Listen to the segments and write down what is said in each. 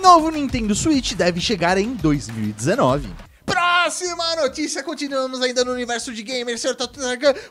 Novo Nintendo Switch deve chegar em 2019. Próxima notícia, continuamos ainda no universo de gamers,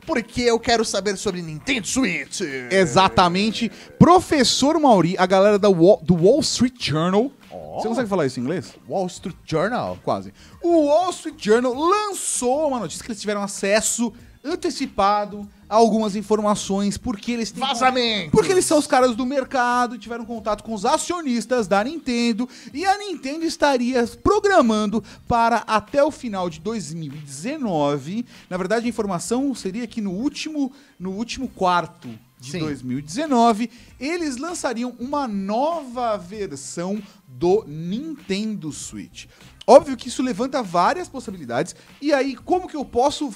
porque eu quero saber sobre Nintendo Switch. Exatamente. Professor Mauri, a galera Wall, do Wall Street Journal, oh. você consegue falar isso em inglês? Wall Street Journal? Quase. O Wall Street Journal lançou uma notícia que eles tiveram acesso antecipado algumas informações, porque eles têm. Vazamento! Porque eles são os caras do mercado, tiveram contato com os acionistas da Nintendo, e a Nintendo estaria programando para até o final de 2019. Na verdade, a informação seria que no último, no último quarto de Sim. 2019, eles lançariam uma nova versão do Nintendo Switch. Óbvio que isso levanta várias possibilidades. E aí, como que eu posso.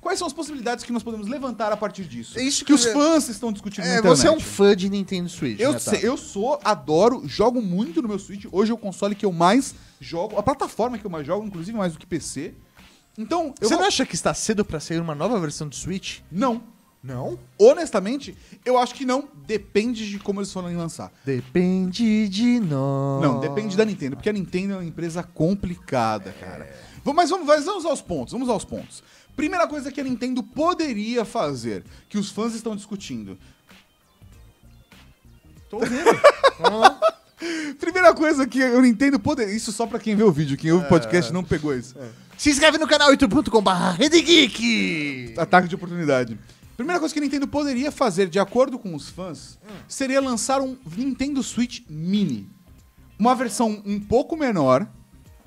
Quais são as possibilidades que nós podemos levantar a partir disso? É isso que, que os fãs estão discutindo é, na internet. Você é um fã de Nintendo Switch. Eu, né, eu sou, adoro, jogo muito no meu Switch. Hoje é o console que eu mais jogo, a plataforma que eu mais jogo, inclusive mais do que PC. Então, Você vou... não acha que está cedo para sair uma nova versão do Switch? Não. Não. Honestamente, eu acho que não. Depende de como eles forem lançar. Depende de nós. Não, depende da Nintendo, porque a Nintendo é uma empresa complicada, cara. É. Mas vamos, mas vamos aos pontos, vamos aos pontos. Primeira coisa que a Nintendo poderia fazer, que os fãs estão discutindo. Tô ouvindo. Primeira coisa que eu Nintendo poderia. Isso só pra quem vê o vídeo, quem ouve o é. podcast não pegou isso. É. Se inscreve no canal youtube.com/barra Ataque de oportunidade. Primeira coisa que a Nintendo poderia fazer, de acordo com os fãs, seria lançar um Nintendo Switch Mini. Uma versão um pouco menor,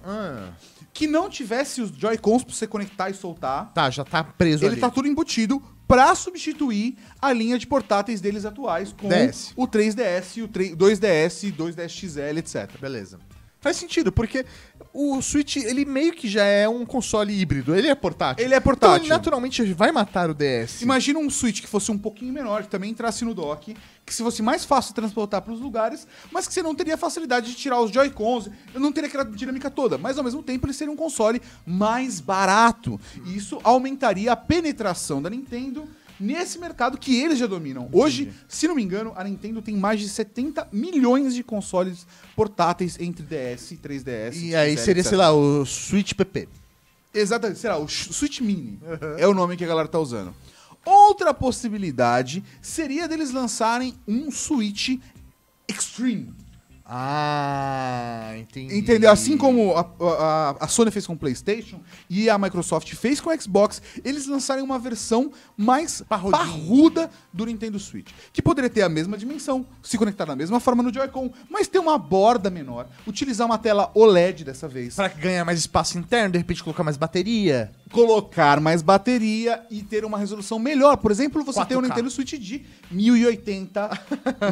ah. que não tivesse os Joy-Cons pra você conectar e soltar. tá, já tá preso Ele ali. tá tudo embutido pra substituir a linha de portáteis deles atuais com DS. o 3DS, o 3 2DS, 2DS XL, etc. Beleza. Faz sentido, porque o Switch, ele meio que já é um console híbrido. Ele é portátil. Ele é portátil. Então, ele naturalmente vai matar o DS. Imagina um Switch que fosse um pouquinho menor, que também entrasse no dock, que se fosse mais fácil transportar para os lugares, mas que você não teria facilidade de tirar os Joy-Cons, não teria aquela dinâmica toda. Mas ao mesmo tempo, ele seria um console mais barato. E isso aumentaria a penetração da Nintendo nesse mercado que eles já dominam. Entendi. Hoje, se não me engano, a Nintendo tem mais de 70 milhões de consoles portáteis entre DS e 3DS. E aí seria, sei lá, o Switch PP. Exatamente, sei lá, o Switch Mini uhum. é o nome que a galera tá usando. Outra possibilidade seria deles lançarem um Switch Extreme. Ah, entendi. Entendeu? Assim como a, a, a, Sony fez com o PlayStation e a Microsoft fez com o Xbox, eles lançaram uma versão mais Parrodinho. parruda do Nintendo Switch. Que poderia ter a mesma dimensão, se conectar da mesma forma no Joy-Con, mas ter uma borda menor, utilizar uma tela OLED dessa vez. Para ganhar mais espaço interno, de repente colocar mais bateria. Colocar mais bateria e ter uma resolução melhor. Por exemplo, você 4K. tem o um Nintendo Switch de 1080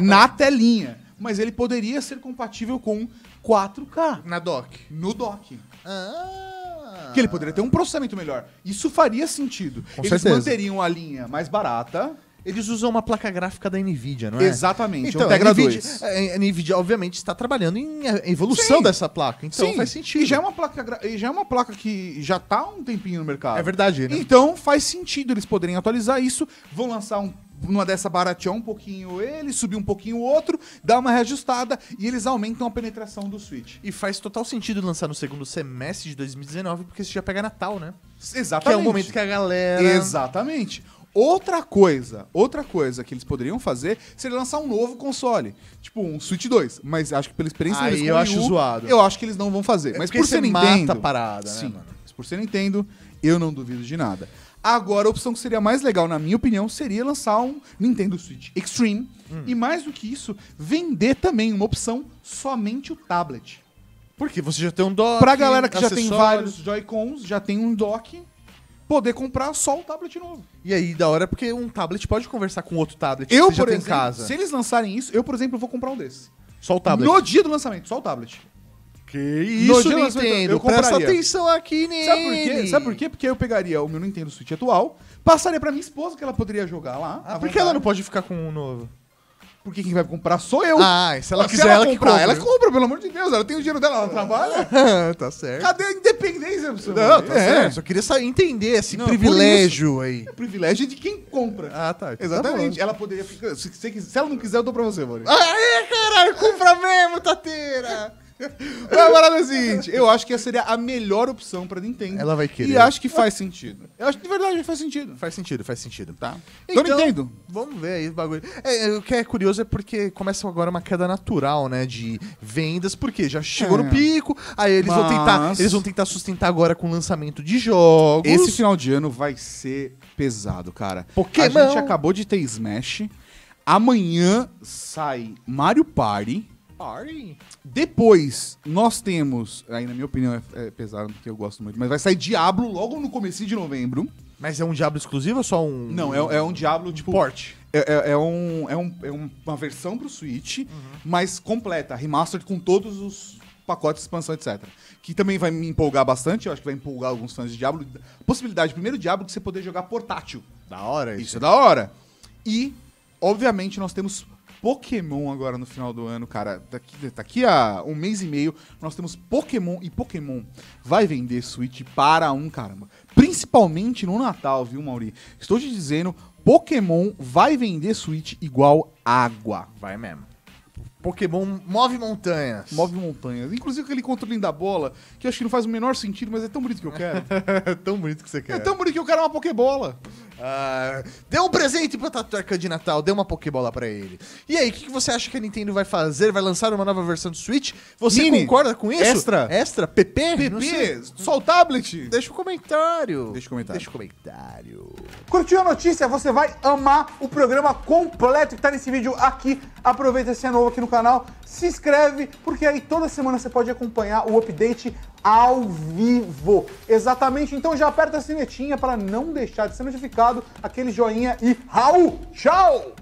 na telinha mas ele poderia ser compatível com 4K. Na dock. No dock. Ah. Que ele poderia ter um processamento melhor. Isso faria sentido. Com Eles certeza. manteriam a linha mais barata. Eles usam uma placa gráfica da Nvidia, não é? Exatamente, então, um Tegra a Nvidia, 2. É, a Nvidia, obviamente, está trabalhando em evolução Sim. dessa placa, então Sim. faz sentido. E já, é uma placa, e já é uma placa que já está há um tempinho no mercado. É verdade, né? Então faz sentido eles poderem atualizar isso. Vão lançar um numa dessa barateou um pouquinho ele, subiu um pouquinho o outro, dá uma reajustada e eles aumentam a penetração do Switch. E faz total sentido lançar no segundo semestre de 2019, porque você já pega Natal, né? Exatamente. Que é o momento que a galera. Exatamente. Outra coisa, outra coisa que eles poderiam fazer seria lançar um novo console. Tipo, um Switch 2. Mas acho que pela experiência Aí deles eu acho U, zoado. Eu acho que eles não vão fazer. É mas por ser Nintendo. Mata a parada, né, sim, né, mano? Mas por ser Nintendo, eu não duvido de nada. Agora, a opção que seria mais legal, na minha opinião, seria lançar um Nintendo Switch Extreme. Hum. E mais do que isso, vender também uma opção somente o tablet. Porque você já tem um dock. Pra galera que já tem vários Joy-Cons, já tem um dock, poder comprar só o tablet novo. E aí, da hora, porque um tablet pode conversar com outro tablet eu, que você já exemplo, tem em casa. Se eles lançarem isso, eu, por exemplo, vou comprar um desse. Só o tablet. No dia do lançamento, só o tablet. Que isso, no Nintendo. Eu Presta essa atenção aqui nele. Sabe por quê? Sabe por quê? Porque eu pegaria o meu Nintendo Switch atual, passaria pra minha esposa que ela poderia jogar lá. Ah, porque ela não pode ficar com um novo? Porque quem vai comprar sou eu. Ah, e se ela ah, quiser, ela, ela comprar, compra. Ela compra, pelo amor de Deus. Ela tem o dinheiro dela, ela trabalha. tá certo. Cadê a independência do seu Não, tá é. certo. Só queria saber, entender esse não, privilégio aí. O privilégio é de quem compra. Ah, tá. Então tá Exatamente. Tá ela poderia ficar. Se, se, se, ela não quiser, eu dou pra você, Maurício. Ah, é, caralho, com Mas a é o seguinte, eu acho que essa seria a melhor opção pra Nintendo. Ela vai querer. E acho que faz sentido. Eu acho que de verdade faz sentido. Faz sentido, faz sentido. Tá. Então, então Nintendo. Vamos ver aí o bagulho. É, é o que é curioso é porque começa agora uma queda natural, né, de vendas, porque já chegou é. no pico, aí eles Mas... vão tentar, eles vão tentar sustentar agora com o lançamento de jogos. Esse final de ano vai ser pesado, cara. Porque A gente acabou de ter Smash. Amanhã sai Mario Party. Party. Depois, nós temos, aí na minha opinião é, é pesado, porque eu gosto muito, mas vai sair Diablo logo no começo de novembro. Mas é um Diablo exclusivo ou só um... Não, é, é um Diablo, tipo... Porte. É, é, é, um, é, um, é uma versão pro Switch, uhum. mas completa, remastered com todos os pacotes de expansão, etc. Que também vai me empolgar bastante, eu acho que vai empolgar alguns fãs de Diablo. Possibilidade, primeiro Diablo, de você poder jogar portátil. Da hora isso. Isso é da hora. E, obviamente, nós temos Pokémon agora no final do ano, cara. Daqui, daqui a um mês e meio, nós temos Pokémon e Pokémon vai vender Switch para um caramba. Principalmente no Natal, viu, Mauri? Estou te dizendo, Pokémon vai vender Switch igual água. Vai mesmo. Pokémon move montanhas. Move montanhas. Inclusive aquele controle da bola, que eu acho que não faz o menor sentido, mas é tão bonito que eu quero. é tão bonito que você é quer. É tão bonito que eu quero uma Pokébola. Ah, dê um presente pra Tatuarca de Natal, dê uma Pokébola pra ele. E aí, o que, que, você acha que a Nintendo vai fazer? Vai lançar uma nova versão do Switch? Você Mini, concorda com isso? Extra? Extra? PP? PP? Só o tablet? Deixa um comentário. Deixa um comentário. Deixa um comentário. Curtiu a notícia? Você vai amar o programa completo que tá nesse vídeo aqui. Aproveita se é novo aqui no canal, se inscreve, porque aí toda semana você pode acompanhar o update ao vivo. Exatamente, então já aperta a sinetinha para não deixar de ser notificado, aquele joinha e Raul, tchau!